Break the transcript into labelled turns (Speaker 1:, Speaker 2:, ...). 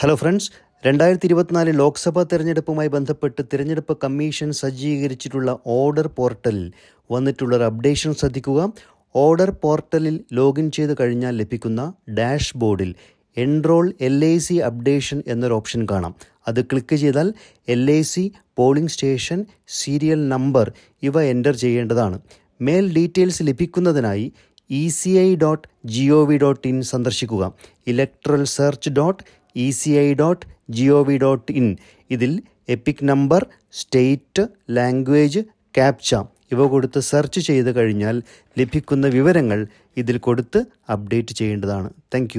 Speaker 1: hello friends രണ്ടായിരത്തി ഇരുപത്തിനാല് ലോക്സഭാ തെരഞ്ഞെടുപ്പുമായി ബന്ധപ്പെട്ട് തിരഞ്ഞെടുപ്പ് കമ്മീഷൻ സജ്ജീകരിച്ചിട്ടുള്ള ഓർഡർ പോർട്ടലിൽ വന്നിട്ടുള്ള ഒരു അപ്ഡേഷൻ ശ്രദ്ധിക്കുക ഓർഡർ പോർട്ടലിൽ ലോഗിൻ ചെയ്ത് കഴിഞ്ഞാൽ ലഭിക്കുന്ന ഡാഷ് ബോർഡിൽ enrol L I C updation എന്നൊരു ഓപ്ഷൻ കാണാം അത് ക്ലിക്ക് ചെയ്താൽ L I C polling station serial number ഇവ എൻ്റർ ചെയ്യേണ്ടതാണ് മേൽ ഡീറ്റെയിൽസ് ലഭിക്കുന്നതിനായി E C I dot G O V dot in സന്ദർശിക്കുക electoral search dot E C I dot G O V dot in ഇതിൽ EPIC number state language captcha ഇവ കൊടുത്ത് search ചെയ്ത് കഴിഞ്ഞാൽ ലഭിക്കുന്ന വിവരങ്ങൾ ഇതിൽ കൊടുത്ത് അപ്ഡേറ്റ് ചെയ്യേണ്ടതാണ് താങ്ക്